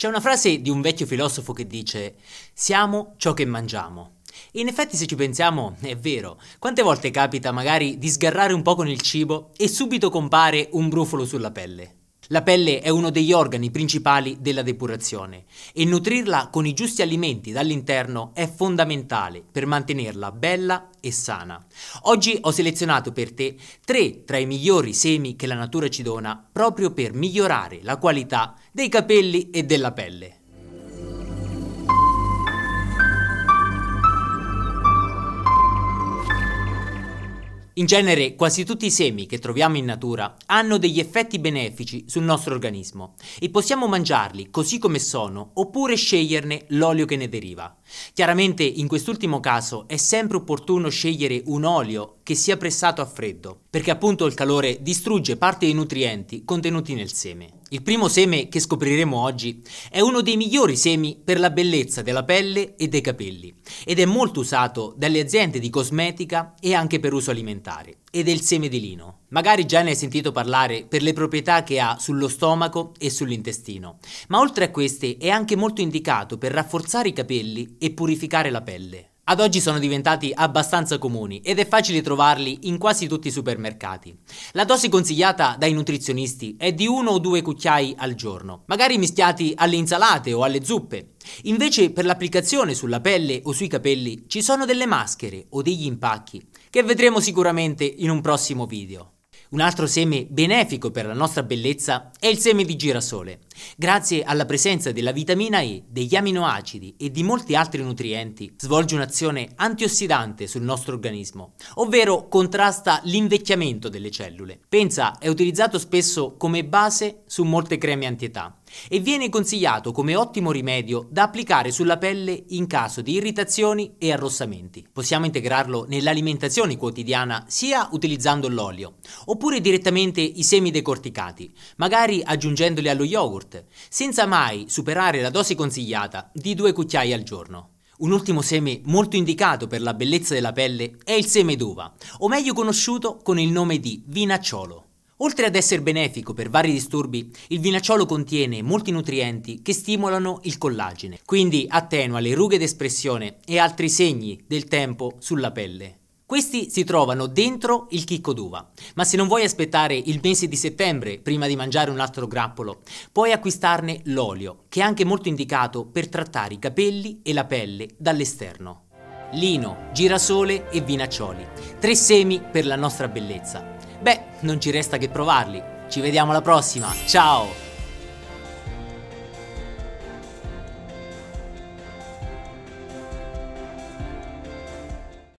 C'è una frase di un vecchio filosofo che dice siamo ciò che mangiamo. E in effetti se ci pensiamo è vero, quante volte capita magari di sgarrare un po' con il cibo e subito compare un brufolo sulla pelle. La pelle è uno degli organi principali della depurazione e nutrirla con i giusti alimenti dall'interno è fondamentale per mantenerla bella e sana. Oggi ho selezionato per te tre tra i migliori semi che la natura ci dona proprio per migliorare la qualità dei capelli e della pelle. In genere quasi tutti i semi che troviamo in natura hanno degli effetti benefici sul nostro organismo e possiamo mangiarli così come sono oppure sceglierne l'olio che ne deriva. Chiaramente in quest'ultimo caso è sempre opportuno scegliere un olio che sia pressato a freddo, perché appunto il calore distrugge parte dei nutrienti contenuti nel seme. Il primo seme che scopriremo oggi è uno dei migliori semi per la bellezza della pelle e dei capelli ed è molto usato dalle aziende di cosmetica e anche per uso alimentare ed è il seme di lino. Magari già ne hai sentito parlare per le proprietà che ha sullo stomaco e sull'intestino, ma oltre a queste è anche molto indicato per rafforzare i capelli e purificare la pelle ad oggi sono diventati abbastanza comuni ed è facile trovarli in quasi tutti i supermercati. La dose consigliata dai nutrizionisti è di uno o due cucchiai al giorno, magari mischiati alle insalate o alle zuppe. Invece per l'applicazione sulla pelle o sui capelli ci sono delle maschere o degli impacchi che vedremo sicuramente in un prossimo video. Un altro seme benefico per la nostra bellezza è il seme di girasole. Grazie alla presenza della vitamina E, degli aminoacidi e di molti altri nutrienti, svolge un'azione antiossidante sul nostro organismo, ovvero contrasta l'invecchiamento delle cellule. Pensa è utilizzato spesso come base su molte creme antietà e viene consigliato come ottimo rimedio da applicare sulla pelle in caso di irritazioni e arrossamenti. Possiamo integrarlo nell'alimentazione quotidiana sia utilizzando l'olio oppure direttamente i semi decorticati, magari aggiungendoli allo yogurt, senza mai superare la dose consigliata di due cucchiai al giorno. Un ultimo seme molto indicato per la bellezza della pelle è il seme d'uva, o meglio conosciuto con il nome di vinacciolo. Oltre ad essere benefico per vari disturbi, il vinacciolo contiene molti nutrienti che stimolano il collagene, quindi attenua le rughe d'espressione e altri segni del tempo sulla pelle. Questi si trovano dentro il chicco d'uva, ma se non vuoi aspettare il mese di settembre prima di mangiare un altro grappolo, puoi acquistarne l'olio, che è anche molto indicato per trattare i capelli e la pelle dall'esterno. Lino, girasole e vinaccioli, tre semi per la nostra bellezza. Beh, non ci resta che provarli. Ci vediamo alla prossima, ciao!